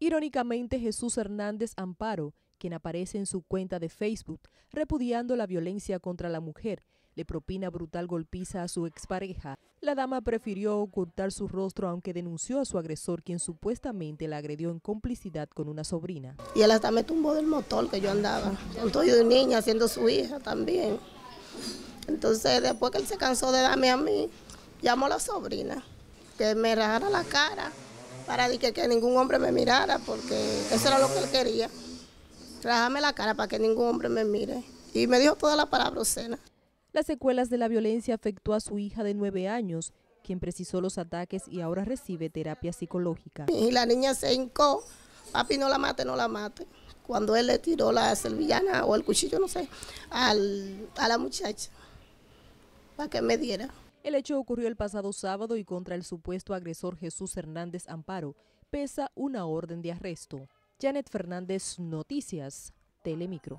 Irónicamente, Jesús Hernández Amparo, quien aparece en su cuenta de Facebook repudiando la violencia contra la mujer, le propina brutal golpiza a su expareja. La dama prefirió ocultar su rostro aunque denunció a su agresor, quien supuestamente la agredió en complicidad con una sobrina. Y él hasta me tumbó del motor que yo andaba. Entonces yo de niña siendo su hija también. Entonces después que él se cansó de darme a mí, llamó a la sobrina que me rajara la cara para que, ningún hombre me mirara, porque eso era lo que él quería. trájame la cara para que ningún hombre me mire. Y me dijo toda la palabra cena. Las secuelas de la violencia afectó a su hija de nueve años, quien precisó los ataques y ahora recibe terapia psicológica. Y la niña se hincó, papi no la mate, no la mate. Cuando él le tiró la servillana o el cuchillo, no sé, a la muchacha, para que me diera. El hecho ocurrió el pasado sábado y contra el supuesto agresor Jesús Hernández Amparo pesa una orden de arresto. Janet Fernández, Noticias, Telemicro.